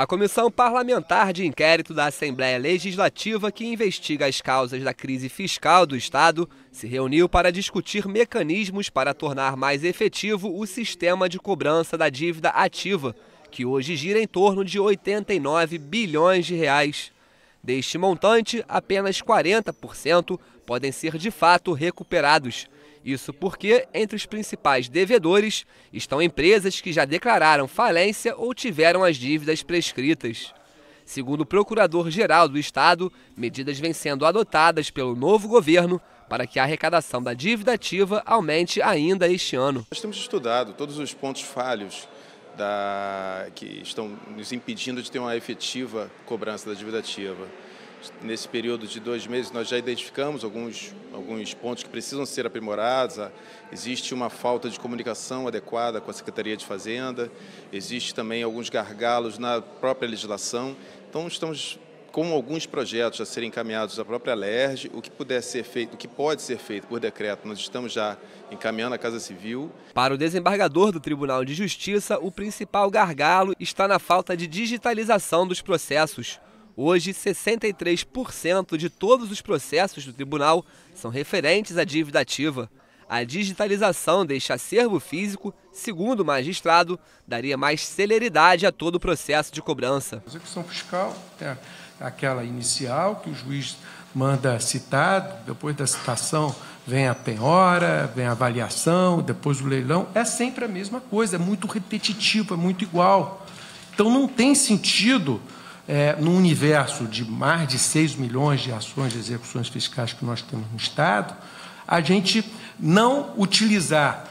A Comissão Parlamentar de Inquérito da Assembleia Legislativa, que investiga as causas da crise fiscal do Estado, se reuniu para discutir mecanismos para tornar mais efetivo o sistema de cobrança da dívida ativa, que hoje gira em torno de 89 bilhões de reais. Deste montante, apenas 40% podem ser de fato recuperados. Isso porque, entre os principais devedores, estão empresas que já declararam falência ou tiveram as dívidas prescritas. Segundo o procurador-geral do Estado, medidas vêm sendo adotadas pelo novo governo para que a arrecadação da dívida ativa aumente ainda este ano. Nós temos estudado todos os pontos falhos da... que estão nos impedindo de ter uma efetiva cobrança da dívida ativa. Nesse período de dois meses, nós já identificamos alguns, alguns pontos que precisam ser aprimorados. Ah, existe uma falta de comunicação adequada com a Secretaria de Fazenda, existe também alguns gargalos na própria legislação. Então, estamos com alguns projetos a serem encaminhados à própria LERJ, o que puder ser feito, o que pode ser feito por decreto, nós estamos já encaminhando à Casa Civil. Para o desembargador do Tribunal de Justiça, o principal gargalo está na falta de digitalização dos processos. Hoje, 63% de todos os processos do tribunal são referentes à dívida ativa. A digitalização deste acervo físico, segundo o magistrado, daria mais celeridade a todo o processo de cobrança. A execução fiscal tem né, é aquela inicial que o juiz manda citado, depois da citação vem a penhora, vem a avaliação, depois o leilão. É sempre a mesma coisa, é muito repetitivo, é muito igual. Então não tem sentido é, universo de mais de 6 milhões de ações de execuções fiscais que nós temos no Estado, a gente não utilizar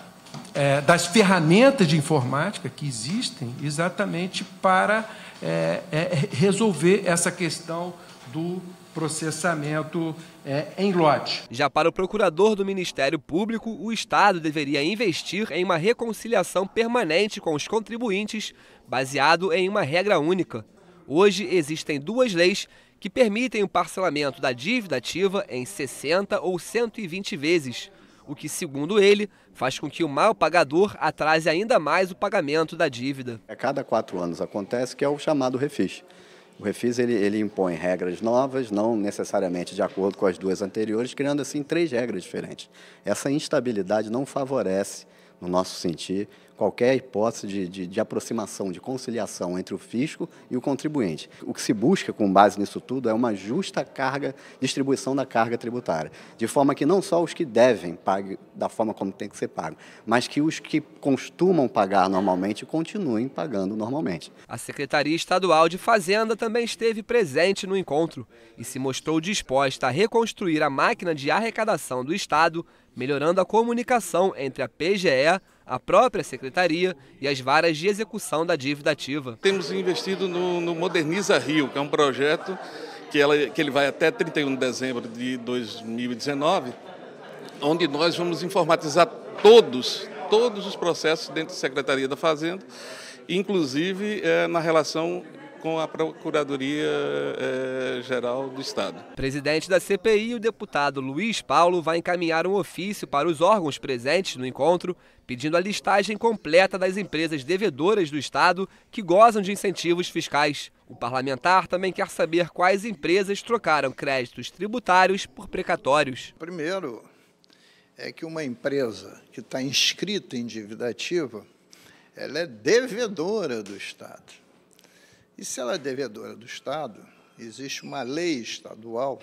é, das ferramentas de informática que existem exatamente para é, é, resolver essa questão do processamento é, em lote. Já para o procurador do Ministério Público, o Estado deveria investir em uma reconciliação permanente com os contribuintes, baseado em uma regra única. Hoje existem duas leis que permitem o parcelamento da dívida ativa em 60 ou 120 vezes, o que, segundo ele, faz com que o mal pagador atrase ainda mais o pagamento da dívida. A cada quatro anos acontece que é o chamado refis. O refis ele, ele impõe regras novas, não necessariamente de acordo com as duas anteriores, criando assim três regras diferentes. Essa instabilidade não favorece no nosso sentir, qualquer hipótese de, de, de, aproximação, de conciliação entre o fisco e o contribuinte. O que se busca com base nisso tudo é uma justa carga, distribuição da carga tributária, de forma que não só os que devem paguem da forma como tem que ser pago, mas que os que costumam pagar normalmente continuem pagando normalmente. A Secretaria Estadual de Fazenda também esteve presente no encontro e se mostrou disposta a reconstruir a máquina de arrecadação do Estado melhorando a comunicação entre a PGE, a própria secretaria e as varas de execução da dívida ativa. Temos investido no, no Moderniza Rio, que é um projeto que, ela, que ele vai até 31 de dezembro de 2019, onde nós vamos informatizar todos, todos os processos dentro da Secretaria da Fazenda, inclusive é, na relação com a Procuradoria eh, Geral do Estado. Presidente da CPI, o deputado Luiz Paulo vai encaminhar um ofício para os órgãos presentes no encontro, pedindo a listagem completa das empresas devedoras do Estado que gozam de incentivos fiscais. O parlamentar também quer saber quais empresas trocaram créditos tributários por precatórios. Primeiro, é que uma empresa que está inscrita em dívida ativa, ela é devedora do Estado. E se ela é devedora do Estado, existe uma lei estadual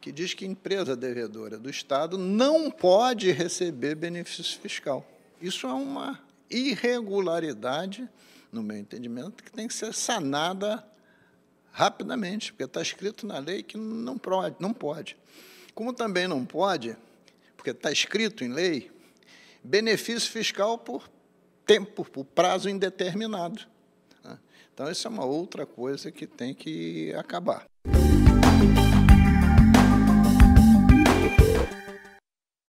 que diz que empresa devedora do Estado não pode receber benefício fiscal. Isso é uma irregularidade, no meu entendimento, que tem que ser sanada rapidamente, porque está escrito na lei que não pode, não pode. Como também não pode, porque está escrito em lei, benefício fiscal por tempo, por prazo indeterminado. Né? Então, isso é uma outra coisa que tem que acabar.